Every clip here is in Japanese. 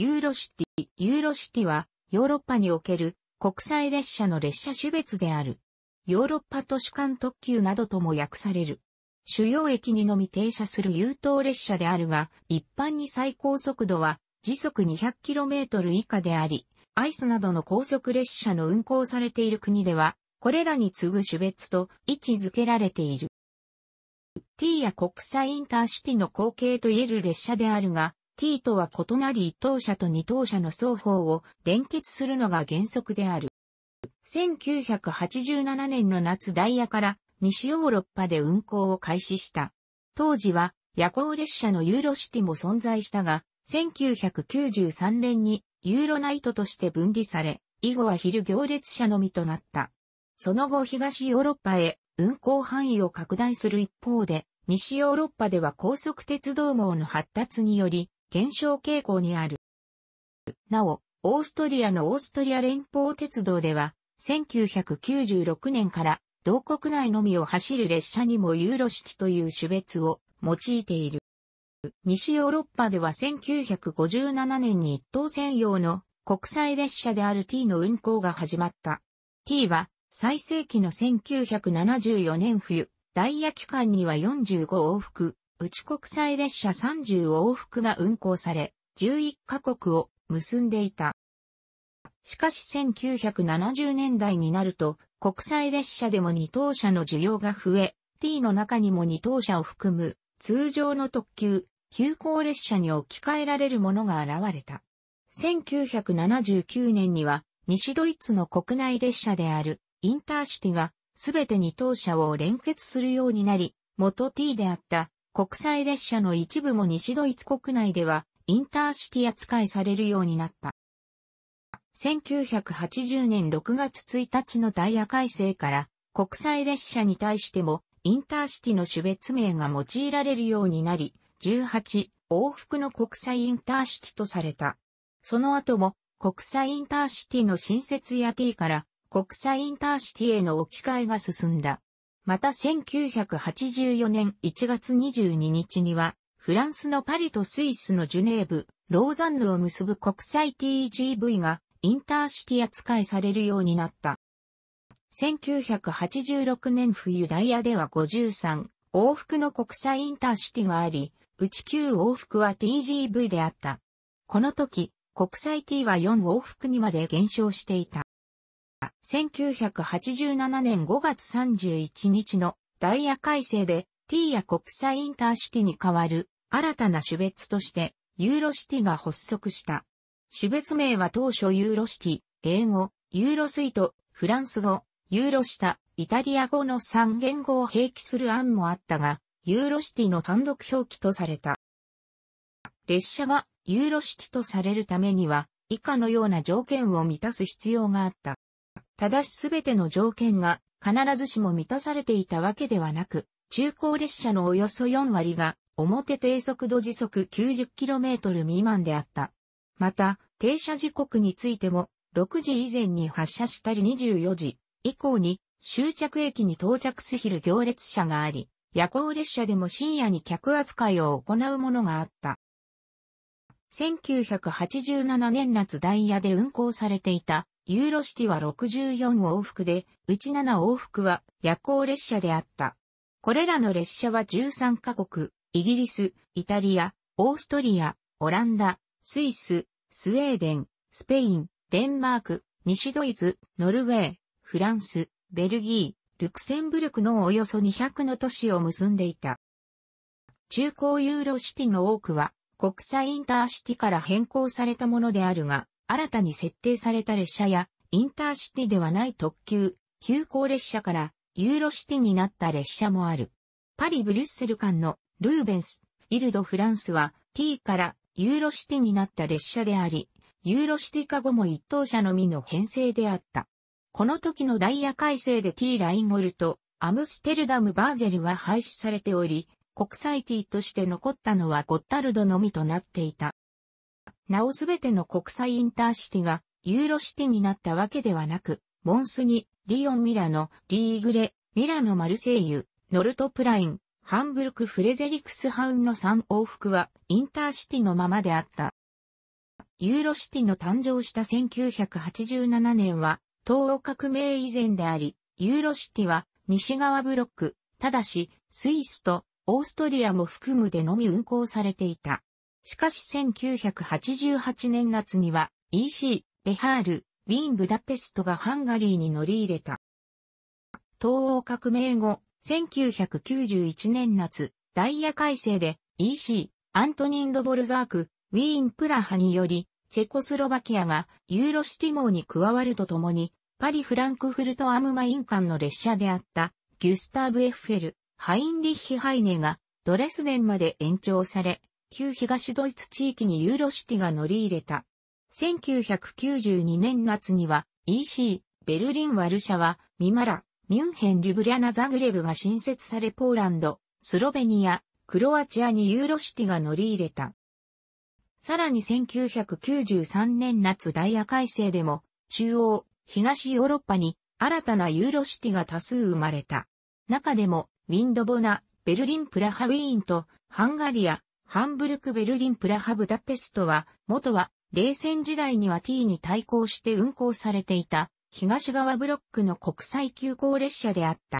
ユーロシティ。ユーロシティはヨーロッパにおける国際列車の列車種別である。ヨーロッパ都市間特急などとも訳される。主要駅にのみ停車する優等列車であるが、一般に最高速度は時速 200km 以下であり、アイスなどの高速列車の運行されている国では、これらに次ぐ種別と位置づけられている。T や国際インターシティの後継といえる列車であるが、T とは異なり1等車と2等車の双方を連結するのが原則である。1987年の夏ダイヤから西ヨーロッパで運行を開始した。当時は夜行列車のユーロシティも存在したが、1993年にユーロナイトとして分離され、以後は昼行列車のみとなった。その後東ヨーロッパへ運行範囲を拡大する一方で、西ヨーロッパでは高速鉄道網の発達により、減少傾向にある。なお、オーストリアのオーストリア連邦鉄道では、1996年から同国内のみを走る列車にもユーロ式という種別を用いている。西ヨーロッパでは1957年に一等専用の国際列車である T の運行が始まった。T は最盛期の1974年冬、ダイヤ期間には45往復、内国際列車30往復が運行され、11カ国を結んでいた。しかし1970年代になると、国際列車でも二等車の需要が増え、T の中にも二等車を含む通常の特急、急行列車に置き換えられるものが現れた。1979年には西ドイツの国内列車であるインターシティがすべて二等車を連結するようになり、元 T であった国際列車の一部も西ドイツ国内ではインターシティ扱いされるようになった。1980年6月1日のダイヤ改正から国際列車に対してもインターシティの種別名が用いられるようになり、18往復の国際インターシティとされた。その後も国際インターシティの新設や T から国際インターシティへの置き換えが進んだ。また1984年1月22日には、フランスのパリとスイスのジュネーブ、ローザンヌを結ぶ国際 TGV がインターシティ扱いされるようになった。1986年冬ダイヤでは53往復の国際インターシティがあり、うち9往復は TGV であった。この時、国際 T は4往復にまで減少していた。1987年5月31日のダイヤ改正で T や国際インターシティに代わる新たな種別としてユーロシティが発足した。種別名は当初ユーロシティ、英語、ユーロスイート、フランス語、ユーロ下、イタリア語の3言語を併記する案もあったが、ユーロシティの単独表記とされた。列車がユーロシティとされるためには、以下のような条件を満たす必要があった。ただしすべての条件が必ずしも満たされていたわけではなく、中高列車のおよそ4割が表低速度時速 90km 未満であった。また、停車時刻についても、6時以前に発車したり24時以降に終着駅に到着する行列車があり、夜行列車でも深夜に客扱いを行うものがあった。1987年夏ダイヤで運行されていたユーロシティは64往復で、うち7往復は夜行列車であった。これらの列車は13カ国、イギリス、イタリア、オーストリア、オランダ、スイス、スウェーデン、スペイン、デンマーク、西ドイツ、ノルウェー、フランス、ベルギー、ルクセンブルクのおよそ200の都市を結んでいた。中高ユーロシティの多くは国際インターシティから変更されたものであるが、新たに設定された列車や、インターシティではない特急、急行列車から、ユーロシティになった列車もある。パリ・ブリュッセル間のルーベンス、イルド・フランスは T からユーロシティになった列車であり、ユーロシティ化後も一等車のみの編成であった。この時のダイヤ改正で T ラインゴルト、アムステルダム・バーゼルは廃止されており、国際 T として残ったのはゴッタルドのみとなっていた。なおすべての国際インターシティがユーロシティになったわけではなく、モンスに、リヨン・ミラノ、リーグレ、ミラノ・マルセイユ、ノルト・プライン、ハンブルク・フレゼリクス・ハウンの3往復はインターシティのままであった。ユーロシティの誕生した1987年は、東欧革命以前であり、ユーロシティは西側ブロック、ただし、スイスとオーストリアも含むでのみ運行されていた。しかし1988年夏には EC、ベハール、ウィーン・ブダペストがハンガリーに乗り入れた。東欧革命後、1991年夏、ダイヤ改正で EC、アントニン・ドボルザーク、ウィーン・プラハにより、チェコスロバキアがユーロシティ網に加わるとともに、パリ・フランクフルト・アムマイン間の列車であったギュスターブ・エッフェル、ハインリッヒ・ハイネがドレスデンまで延長され、旧東ドイツ地域にユーロシティが乗り入れた。1992年夏には EC、ベルリン・ワルシャワ、ミマラ、ミュンヘン・リュブリャナ・ザグレブが新設されポーランド、スロベニア、クロアチアにユーロシティが乗り入れた。さらに1993年夏ダイヤ改正でも、中央、東ヨーロッパに新たなユーロシティが多数生まれた。中でも、ウィンドボナ、ベルリン・プラハ・ウィーンと、ハンガリア、ハンブルク、ベルリン、プラハ、ブダペストは、元は、冷戦時代には T に対抗して運行されていた、東側ブロックの国際急行列車であった。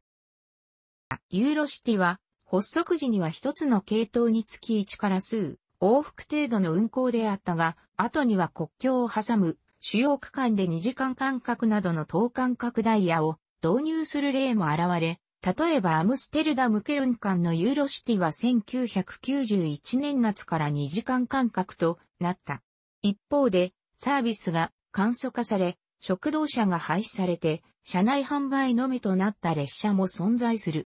ユーロシティは、発足時には一つの系統につき1から数、往復程度の運行であったが、後には国境を挟む、主要区間で2時間間隔などの等間隔ダイヤを導入する例も現れ、例えばアムステルダムケルン間のユーロシティは1991年夏から2時間間隔となった。一方で、サービスが簡素化され、食堂車が廃止されて、車内販売のみとなった列車も存在する。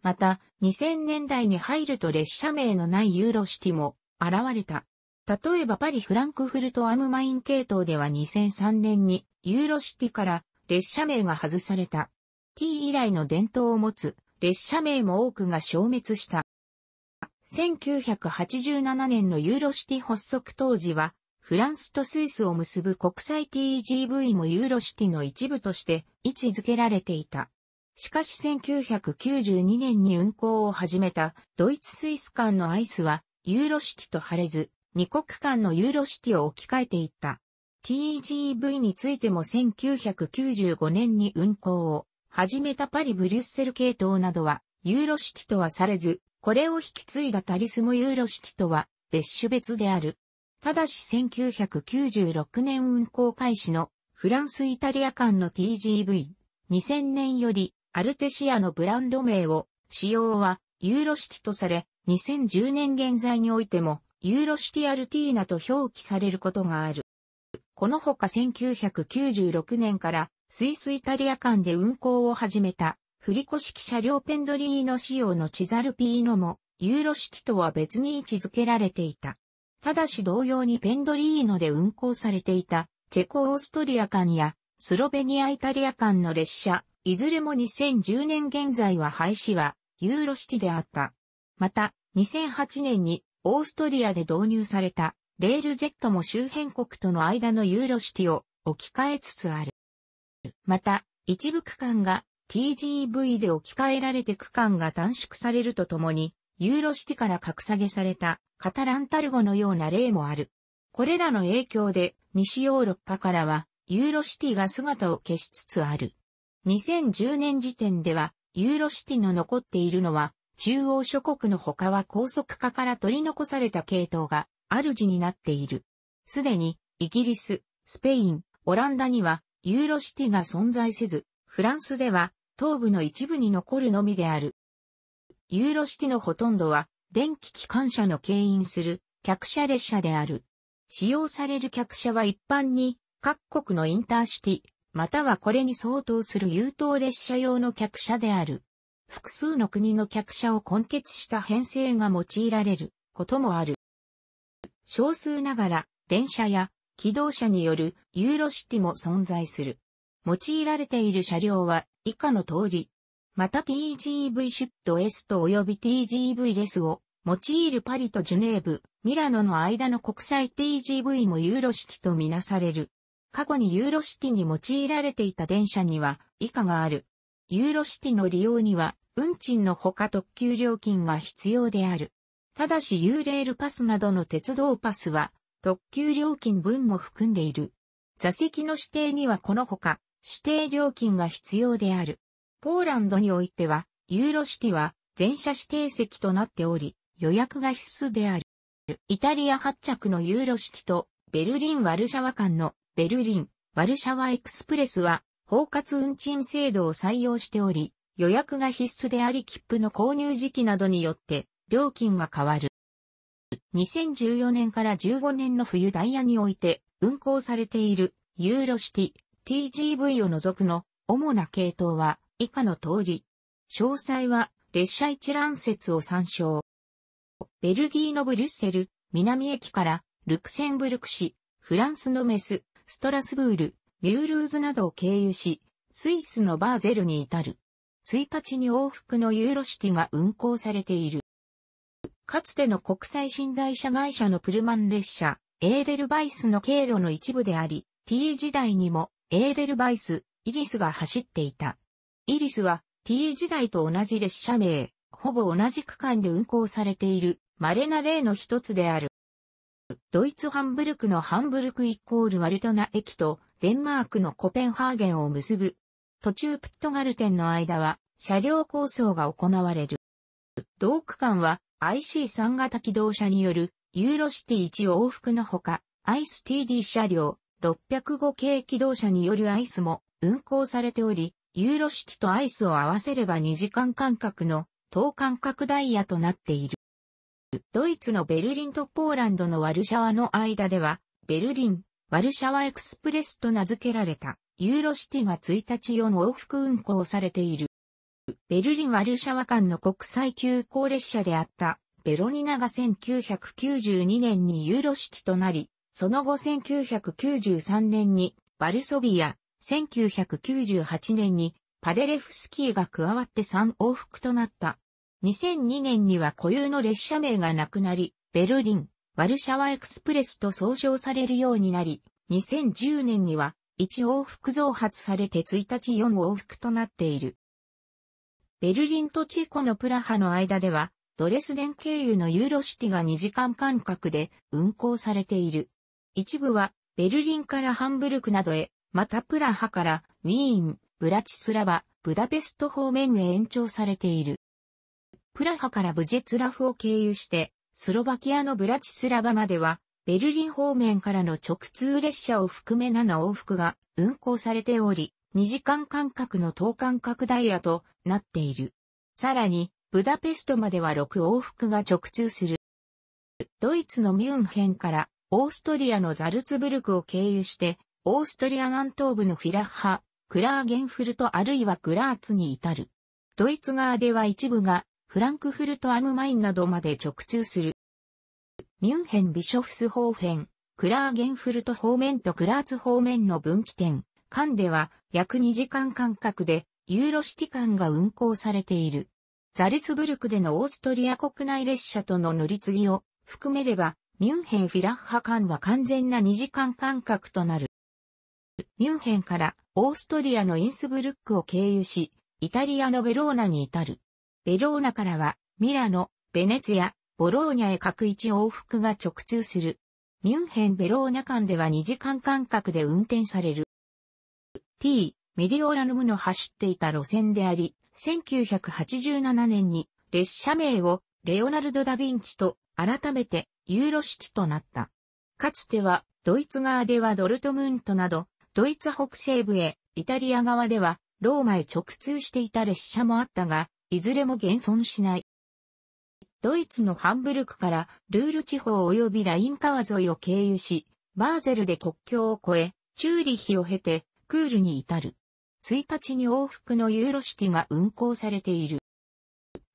また、2000年代に入ると列車名のないユーロシティも現れた。例えばパリ・フランクフルト・アムマイン系統では2003年にユーロシティから列車名が外された。T 以来の伝統を持つ列車名も多くが消滅した。1987年のユーロシティ発足当時は、フランスとスイスを結ぶ国際 TGV もユーロシティの一部として位置づけられていた。しかし1992年に運行を始めたドイツスイス間のアイスはユーロシティと晴れず、2国間のユーロシティを置き換えていった。TGV についても1995年に運行を始めたパリ・ブリュッセル系統などは、ユーロシティとはされず、これを引き継いだタリスもユーロシティとは別種別である。ただし1996年運行開始のフランス・イタリア間の TGV、2000年よりアルテシアのブランド名を使用はユーロシティとされ、2010年現在においてもユーロシティアルティーナと表記されることがある。このほか1996年からスイスイタリア間で運行を始めた、振り子式車両ペンドリーノ仕様のチザルピーノも、ユーロシティとは別に位置づけられていた。ただし同様にペンドリーノで運行されていた、チェコオーストリア間や、スロベニアイタリア間の列車、いずれも2010年現在は廃止は、ユーロシティであった。また、2008年に、オーストリアで導入された、レールジェットも周辺国との間のユーロシティを置き換えつつある。また、一部区間が TGV で置き換えられて区間が短縮されるとともに、ユーロシティから格下げされたカタランタルゴのような例もある。これらの影響で西ヨーロッパからはユーロシティが姿を消しつつある。2010年時点ではユーロシティの残っているのは中央諸国の他は高速化から取り残された系統が主になっている。すでにイギリス、スペイン、オランダにはユーロシティが存在せず、フランスでは東部の一部に残るのみである。ユーロシティのほとんどは電気機関車の牽引する客車列車である。使用される客車は一般に各国のインターシティ、またはこれに相当する優等列車用の客車である。複数の国の客車を根結した編成が用いられることもある。少数ながら電車や機動車によるユーロシティも存在する。用いられている車両は以下の通り。また TGV シュット S と及び TGV レスを用いるパリとジュネーブ、ミラノの間の国際 TGV もユーロシティとみなされる。過去にユーロシティに用いられていた電車には以下がある。ユーロシティの利用には運賃のほか特急料金が必要である。ただしユーレールパスなどの鉄道パスは特急料金分も含んでいる。座席の指定にはこのほか、指定料金が必要である。ポーランドにおいては、ユーロシティは全車指定席となっており、予約が必須である。イタリア発着のユーロシティとベルリン・ワルシャワ間のベルリン・ワルシャワエクスプレスは包括運賃制度を採用しており、予約が必須であり切符の購入時期などによって料金が変わる。2014年から15年の冬ダイヤにおいて運行されているユーロシティ TGV を除くの主な系統は以下の通り。詳細は列車一覧説を参照。ベルギーのブリュッセル、南駅からルクセンブルク市、フランスのメス、ストラスブール、ミュールーズなどを経由し、スイスのバーゼルに至る。1日に往復のユーロシティが運行されている。かつての国際寝台車会社のプルマン列車、エーデルバイスの経路の一部であり、T 時代にもエーデルバイス、イリスが走っていた。イリスは T 時代と同じ列車名、ほぼ同じ区間で運行されている稀な例の一つである。ドイツハンブルクのハンブルクイコールワルトナ駅とデンマークのコペンハーゲンを結ぶ。途中プットガルテンの間は車両構想が行われる。同区間は IC3 型機動車によるユーロシティ1往復のほか、ICTD 車両605系機動車によるアイスも運行されており、ユーロシティとアイスを合わせれば2時間間隔の等間隔ダイヤとなっている。ドイツのベルリンとポーランドのワルシャワの間では、ベルリン、ワルシャワエクスプレスと名付けられたユーロシティが1日4往復運行されている。ベルリン・ワルシャワ間の国際急行列車であった、ベロニナが1992年にユーロシティとなり、その後1993年にバルソビア、1998年にパデレフスキーが加わって3往復となった。2002年には固有の列車名がなくなり、ベルリン、ワルシャワエクスプレスと総称されるようになり、2010年には1往復増発されて1日4往復となっている。ベルリンとチェコのプラハの間では、ドレスデン経由のユーロシティが2時間間隔で運行されている。一部は、ベルリンからハンブルクなどへ、またプラハからウィーン、ブラチスラバ、ブダペスト方面へ延長されている。プラハからブジェツラフを経由して、スロバキアのブラチスラバまでは、ベルリン方面からの直通列車を含め7往復が運行されており、2時間間隔の等間隔ダイヤとなっている。さらに、ブダペストまでは6往復が直通する。ドイツのミュンヘンからオーストリアのザルツブルクを経由して、オーストリア南東部のフィラッハ、クラーゲンフルトあるいはグラーツに至る。ドイツ側では一部がフランクフルトアムマインなどまで直通する。ミュンヘンビショフスホーフェン、クラーゲンフルト方面とグラーツ方面の分岐点、間では約2時間間隔でユーロシティ間が運行されている。ザルツブルクでのオーストリア国内列車との乗り継ぎを含めれば、ミュンヘン・フィラッハ間は完全な2時間間隔となる。ミュンヘンからオーストリアのインスブルックを経由し、イタリアのベローナに至る。ベローナからはミラノ、ベネツィア、ボローニャへ各一往復が直通する。ミュンヘン・ベローナ間では2時間間隔で運転される。T、メディオラルムの走っていた路線であり、1987年に列車名をレオナルド・ダ・ヴィンチと改めてユーロ式となった。かつてはドイツ側ではドルトムントなど、ドイツ北西部へ、イタリア側ではローマへ直通していた列車もあったが、いずれも現存しない。ドイツのハンブルクからルール地方及びライン川沿いを経由し、バーゼルで国境を越え、チューリヒを経て、クールに至る。1日に往復のユーロシティが運行されている。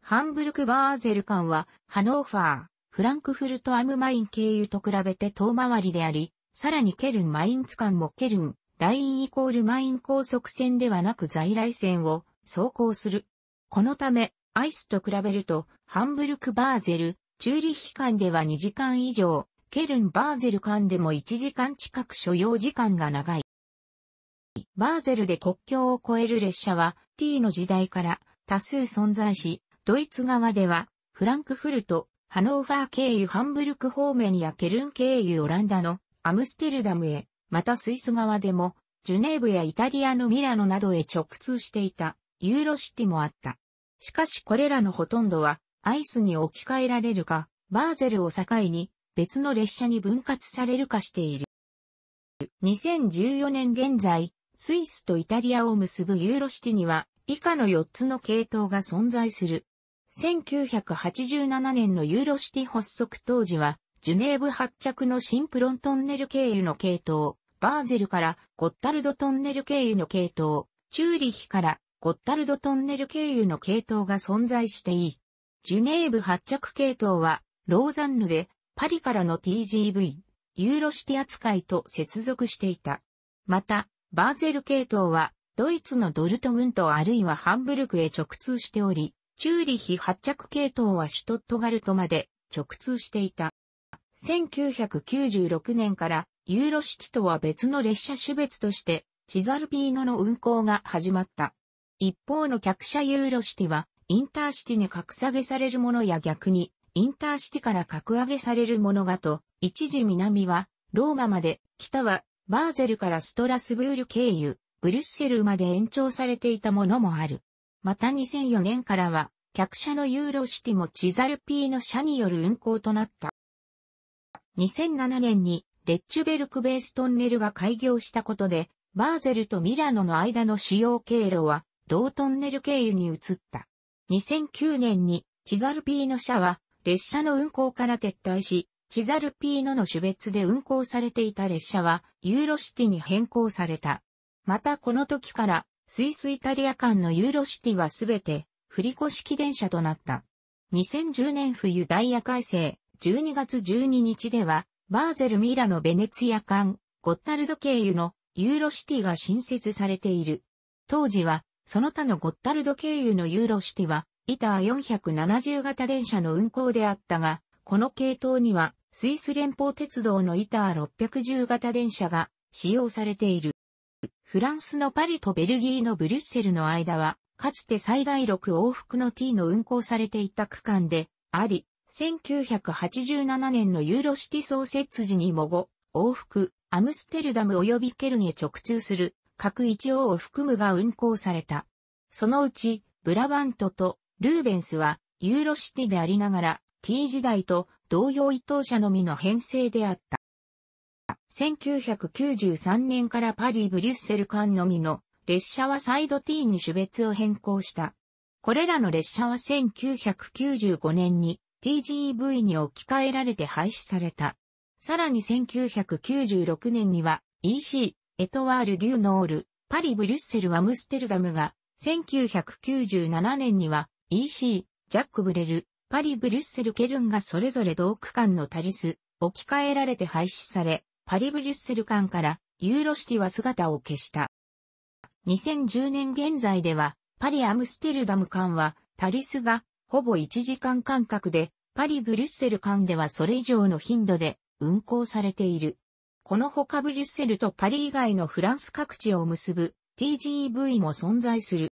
ハンブルク・バーゼル間は、ハノーファー、フランクフルト・アム・マイン経由と比べて遠回りであり、さらにケルン・マインツ間もケルン、ラインイコールマイン高速線ではなく在来線を走行する。このため、アイスと比べると、ハンブルク・バーゼル、チューリッヒ間では2時間以上、ケルン・バーゼル間でも1時間近く所要時間が長い。バーゼルで国境を越える列車は T の時代から多数存在し、ドイツ側ではフランクフルト、ハノーファー経由ハンブルク方面やケルン経由オランダのアムステルダムへ、またスイス側でもジュネーブやイタリアのミラノなどへ直通していたユーロシティもあった。しかしこれらのほとんどはアイスに置き換えられるか、バーゼルを境に別の列車に分割されるかしている。2014年現在、スイスとイタリアを結ぶユーロシティには以下の4つの系統が存在する。1987年のユーロシティ発足当時は、ジュネーブ発着のシンプロントンネル経由の系統、バーゼルからゴッタルドトンネル経由の系統、チューリヒからゴッタルドトンネル経由の系統が存在していい。ジュネーブ発着系統は、ローザンヌでパリからの TGV、ユーロシティ扱いと接続していた。また、バーゼル系統は、ドイツのドルトムントあるいはハンブルクへ直通しており、チューリヒ発着系統はシュトットガルトまで直通していた。1996年からユーロシティとは別の列車種別としてチザルピーノの運行が始まった。一方の客車ユーロシティはインターシティに格下げされるものや逆にインターシティから格上げされるものがと、一時南はローマまで、北はバーゼルからストラスブール経由、ブリュッセルまで延長されていたものもある。また2004年からは、客車のユーロシティもチザルピーの車による運行となった。2007年にレッチュベルクベーストンネルが開業したことで、バーゼルとミラノの間の主要経路は同トンネル経由に移った。2009年にチザルピーの車は列車の運行から撤退し、チザルピーノの種別で運行されていた列車はユーロシティに変更された。またこの時からスイスイタリア間のユーロシティはすべて振り越し機電車となった。2010年冬ダイヤ改正12月12日ではバーゼル・ミラのベネツィア間ゴッタルド経由のユーロシティが新設されている。当時はその他のゴッタルド経由のユーロシティはイター470型電車の運行であったが、この系統にはスイス連邦鉄道のイター610型電車が使用されている。フランスのパリとベルギーのブリュッセルの間は、かつて最大6往復の T の運行されていた区間であり、1987年のユーロシティ創設時にも5往復、アムステルダム及びケルンへ直通する各1往を含むが運行された。そのうち、ブラバントとルーベンスはユーロシティでありながら T 時代と同様伊藤車のみの編成であった。1993年からパリ・ブリュッセル間のみの列車はサイド T に種別を変更した。これらの列車は1995年に TGV に置き換えられて廃止された。さらに1996年には EC、エトワール・デューノール、パリ・ブリュッセル・アムステルダムが、1997年には EC、ジャック・ブレル、パリ、ブリュッセル、ケルンがそれぞれ同区間のタリス、置き換えられて廃止され、パリ・ブリュッセル間からユーロシティは姿を消した。2010年現在では、パリ・アムステルダム間は、タリスが、ほぼ1時間間隔で、パリ・ブリュッセル間ではそれ以上の頻度で運行されている。このほかブリュッセルとパリ以外のフランス各地を結ぶ TGV も存在する。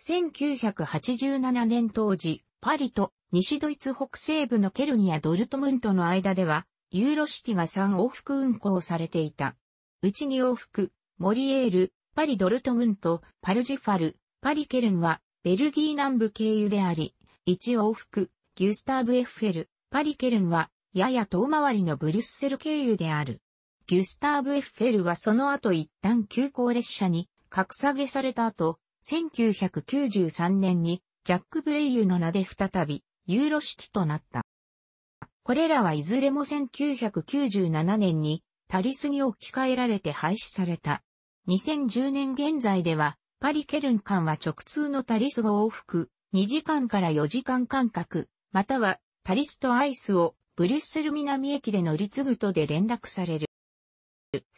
1987年当時、パリと西ドイツ北西部のケルニやドルトムントの間では、ユーロシティが3往復運行されていた。うち2往復、モリエール、パリドルトムント、パルジファル、パリケルンは、ベルギー南部経由であり、1往復、ギュスターブ・エッフェル、パリケルンは、やや遠回りのブルッセル経由である。ギュスターブ・エッフェルはその後一旦急行列車に格下げされた後、1993年にジャック・ブレイユの名で再び、ユーロシティとなった。これらはいずれも1997年に、タリスに置き換えられて廃止された。2010年現在では、パリ・ケルン間は直通のタリスを往復、2時間から4時間間隔、または、タリスとアイスを、ブリュッセル南駅で乗り継ぐとで連絡される。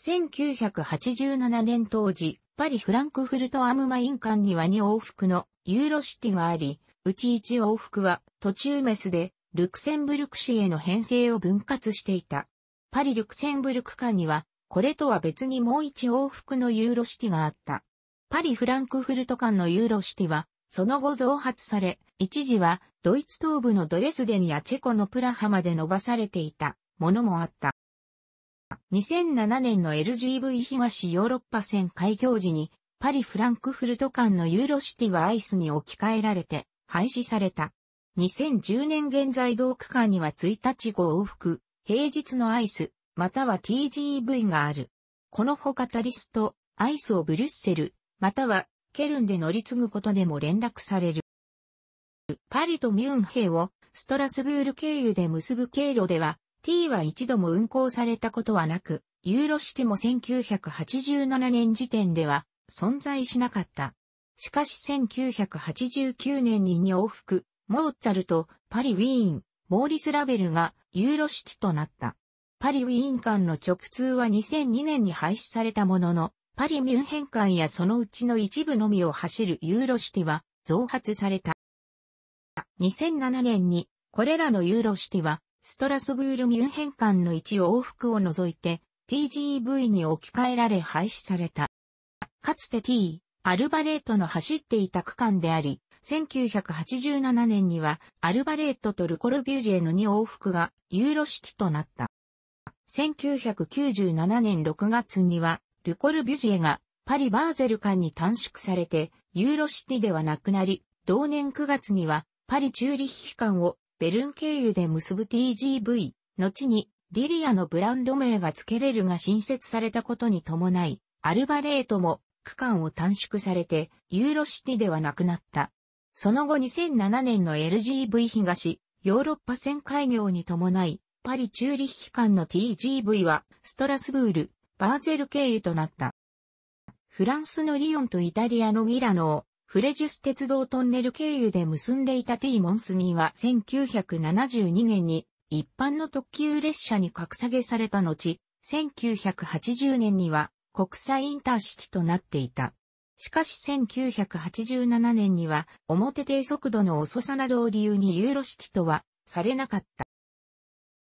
1987年当時、パリ・フランクフルト・アム・マイン間には2往復のユーロシティがあり、うち1往復は途中メスでルクセンブルク市への編成を分割していた。パリ・ルクセンブルク間には、これとは別にもう1往復のユーロシティがあった。パリ・フランクフルト間のユーロシティは、その後増発され、一時はドイツ東部のドレスデンやチェコのプラハまで伸ばされていたものもあった。2007年の LGV 東ヨーロッパ線開業時に、パリ・フランクフルト間のユーロシティはアイスに置き換えられて、廃止された。2010年現在同区間には1日号往復、平日のアイス、または TGV がある。このほかタリスト、アイスをブリュッセル、またはケルンで乗り継ぐことでも連絡される。パリとミュンヘをストラスブール経由で結ぶ経路では、T は一度も運行されたことはなく、ユーロシティも1987年時点では存在しなかった。しかし1989年に2往復、モーツァルト、パリ・ウィーン、モーリス・ラベルがユーロシティとなった。パリ・ウィーン間の直通は2002年に廃止されたものの、パリ・ミュンヘン間やそのうちの一部のみを走るユーロシティは増発された。2007年にこれらのユーロシティはストラスブールミュンヘン間の一往復を除いて TGV に置き換えられ廃止された。かつて T、アルバレートの走っていた区間であり、1987年にはアルバレートとルコルビュージェの2往復がユーロシティとなった。1997年6月にはルコルビュジェがパリ・バーゼル間に短縮されてユーロシティではなくなり、同年9月にはパリ・チューリッヒ間をベルン経由で結ぶ TGV、後にリリアのブランド名が付けれるが新設されたことに伴い、アルバレートも区間を短縮されて、ユーロシティではなくなった。その後2007年の LGV 東、ヨーロッパ線開業に伴い、パリ・チューリ間の TGV は、ストラスブール、バーゼル経由となった。フランスのリオンとイタリアのミラノをフレジュス鉄道トンネル経由で結んでいたテーモンスニーは1972年に一般の特急列車に格下げされた後、1980年には国際インターシティとなっていた。しかし1987年には表低速度の遅さなどを理由にユーロシティとはされなかっ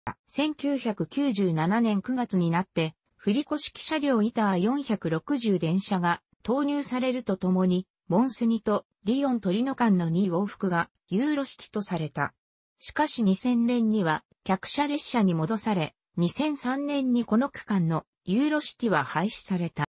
た。1997年9月になって、振り子式車両イター460電車が投入されるとともに、モンスニとリヨントリノ間の2往復がユーロ式とされた。しかし2000年には客車列車に戻され、2003年にこの区間のユーロシティは廃止された。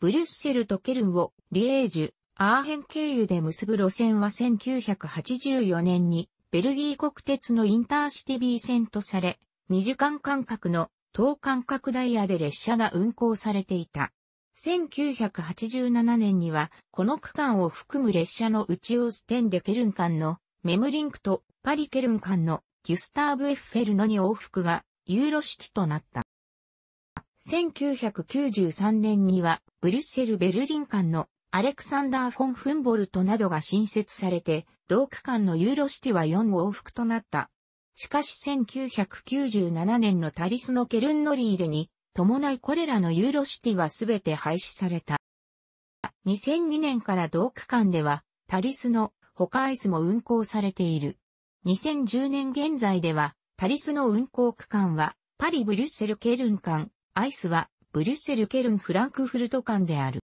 ブリュッセルとケルンをリエージュ、アーヘン経由で結ぶ路線は1984年にベルギー国鉄のインターシティ B 線とされ、2時間間隔の等間隔ダイヤで列車が運行されていた。1987年には、この区間を含む列車の内。ちオーステンデケルン間のメムリンクとパリケルン間のギュスターブ・エッフェルのに往復がユーロシティとなった。1993年には、ブリュッセル・ベルリン間のアレクサンダー・フォン・フンボルトなどが新設されて、同区間のユーロシティは4往復となった。しかし1997年のタリスのケルンノリールに伴いこれらのユーロシティはすべて廃止された。2002年から同区間では、タリスの他アイスも運行されている。2010年現在では、タリスの運行区間は、パリ・ブリュッセル・ケルン間、アイスは、ブリュッセル・ケルン・フランクフルト間である。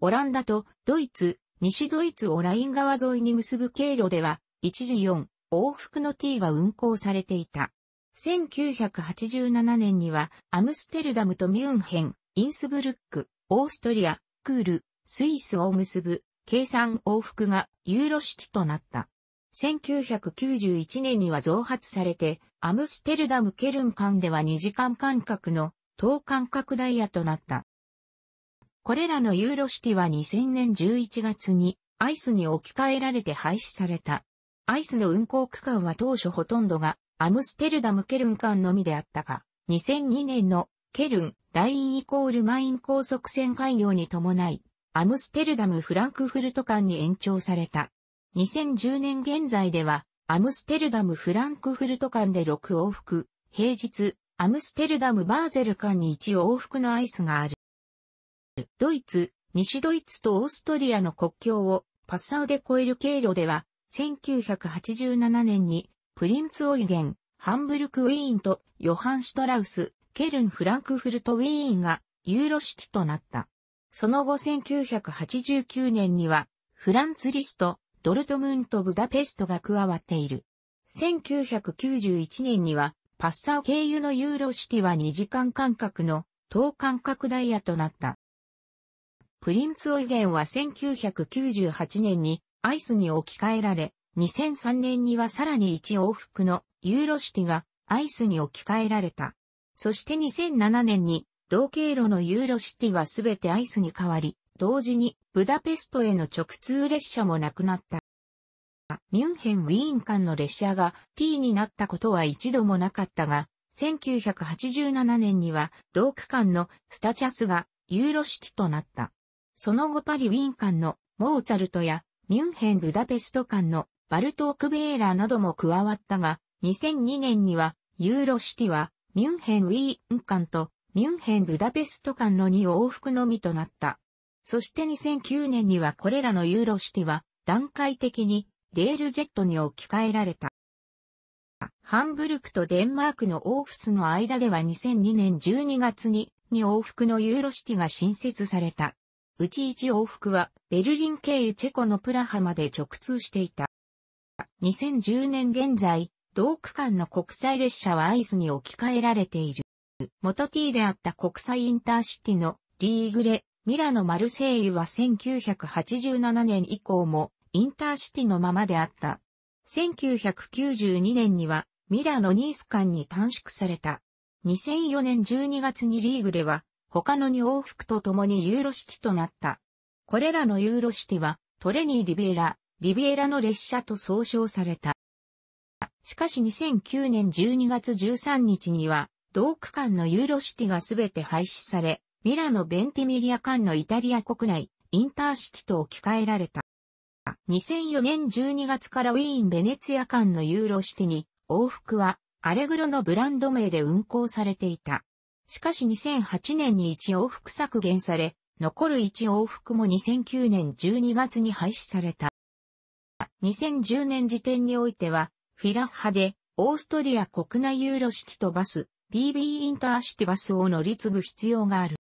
オランダとドイツ、西ドイツをライン川沿いに結ぶ経路では、一時4往復の T が運行されていた。1987年にはアムステルダムとミュンヘン、インスブルック、オーストリア、クール、スイスを結ぶ計算往復がユーロシティとなった。1991年には増発されて、アムステルダム・ケルン間では2時間間隔の等間隔ダイヤとなった。これらのユーロシティは2000年11月にアイスに置き換えられて廃止された。アイスの運行区間は当初ほとんどがアムステルダムケルン間のみであったが、2002年のケルン、ラインイコールマイン高速線開業に伴い、アムステルダムフランクフルト間に延長された。2010年現在では、アムステルダムフランクフルト間で6往復、平日、アムステルダムバーゼル間に1往復のアイスがある。ドイツ、西ドイツとオーストリアの国境をパッサウで越える経路では、1987年にプリンツ・オイゲン、ハンブルク・ウィーンとヨハン・シュトラウス、ケルン・フランクフルト・ウィーンがユーロシティとなった。その後1989年にはフランツ・リスト、ドルトムント・ブダペストが加わっている。1991年にはパッサー経由のユーロシティは2時間間隔の等間隔ダイヤとなった。プリンツ・オイゲンは1998年にアイスに置き換えられ、2003年にはさらに1往復のユーロシティがアイスに置き換えられた。そして2007年に同経路のユーロシティはすべてアイスに変わり、同時にブダペストへの直通列車もなくなった。ミュンヘン・ウィーン間の列車が T になったことは一度もなかったが、1987年には同区間のスタチャスがユーロシティとなった。その後パリ・ウィーン間のモーツァルトやミュンヘン・ブダペスト間のバルトーク・ベーラーなども加わったが、2002年には、ユーロシティは、ミュンヘン・ウィーン間と、ミュンヘン・ブダペスト間の2往復のみとなった。そして2009年にはこれらのユーロシティは、段階的に、レールジェットに置き換えられた。ハンブルクとデンマークのオーフスの間では2002年12月に2往復のユーロシティが新設された。うち1往復はベルリン経由チェコのプラハまで直通していた。2010年現在、同区間の国際列車はアイスに置き換えられている。元 T であった国際インターシティのリーグレ、ミラノ・マルセイユは1987年以降もインターシティのままであった。1992年にはミラノ・ニース間に短縮された。2004年12月にリーグレは他の2往復と共にユーロシティとなった。これらのユーロシティはトレニー・リベーラ、リビエラの列車と総称された。しかし2009年12月13日には、同区間のユーロシティがすべて廃止され、ミラノ・ベンティミリア間のイタリア国内、インターシティと置き換えられた。2004年12月からウィーン・ベネツィア間のユーロシティに、往復は、アレグロのブランド名で運行されていた。しかし2008年に1往復削減され、残る1往復も2009年12月に廃止された。2010年時点においては、フィラッハで、オーストリア国内ユーロシティとバス、BB インターシティバスを乗り継ぐ必要がある。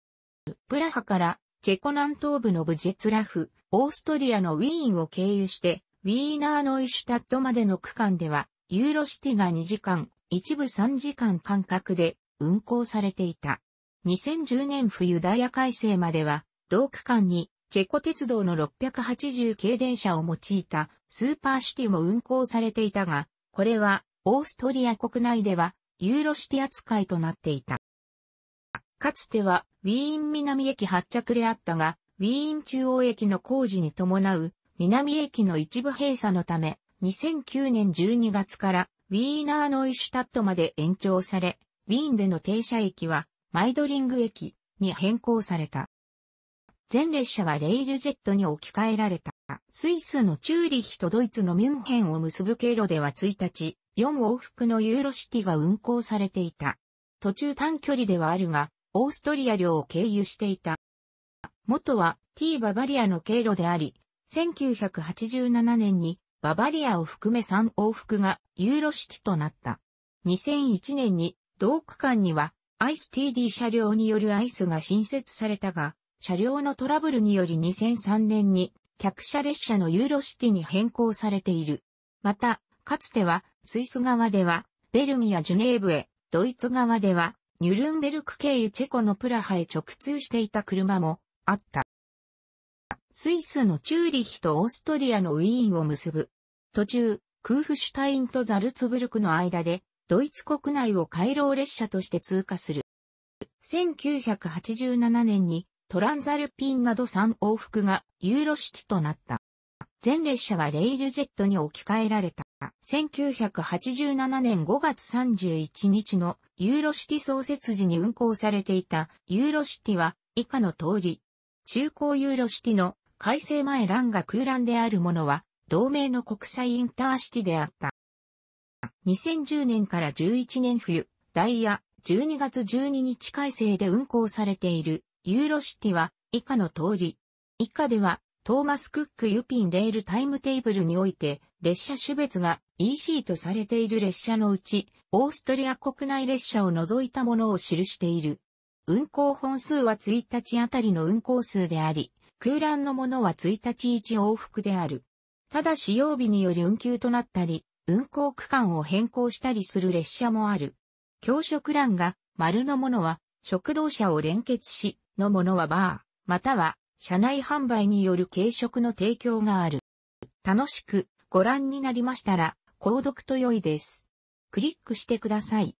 プラハからチェコ南東部のブジェツラフ、オーストリアのウィーンを経由して、ウィーナーノイシュタットまでの区間では、ユーロシティが2時間、一部3時間間隔で運行されていた。2010年冬ダイヤ改正までは、同区間にチェコ鉄道の680系電車を用いたスーパーシティも運行されていたが、これはオーストリア国内ではユーロシティ扱いとなっていた。かつてはウィーン南駅発着であったが、ウィーン中央駅の工事に伴う南駅の一部閉鎖のため、2009年12月からウィーナーノイシュタットまで延長され、ウィーンでの停車駅はマイドリング駅に変更された。全列車はレイルジェットに置き換えられた。スイスのチューリヒとドイツのミュンヘンを結ぶ経路では1日、4往復のユーロシティが運行されていた。途中短距離ではあるが、オーストリア領を経由していた。元は T ババリアの経路であり、1987年にババリアを含め3往復がユーロシティとなった。2001年に同区間にはアイス t d 車両によるアイスが新設されたが、車両のトラブルにより2003年に客車列車のユーロシティに変更されている。また、かつてはスイス側ではベルミアやジュネーブへ、ドイツ側ではニュルンベルク経由チェコのプラハへ直通していた車もあった。スイスのチューリヒとオーストリアのウィーンを結ぶ。途中、クーフシュタインとザルツブルクの間で、ドイツ国内を回廊列車として通過する。1987年にトランザルピンなど3往復がユーロシティとなった。全列車はレイルジェットに置き換えられた。1987年5月31日のユーロシティ創設時に運行されていたユーロシティは以下の通り。中高ユーロシティの改正前欄が空欄であるものは同盟の国際インターシティであった。2010年から11年冬、ダイヤ12月12日改正で運行されているユーロシティは以下の通り。以下では、トーマス・クック・ユピン・レール・タイムテーブルにおいて、列車種別が EC とされている列車のうち、オーストリア国内列車を除いたものを記している。運行本数は1日あたりの運行数であり、空欄のものは1日1往復である。ただ使用日により運休となったり、運行区間を変更したりする列車もある。教職欄が丸のものは、食堂車を連結し、のものはバー、または、社内販売による軽食の提供がある。楽しくご覧になりましたら、購読と良いです。クリックしてください。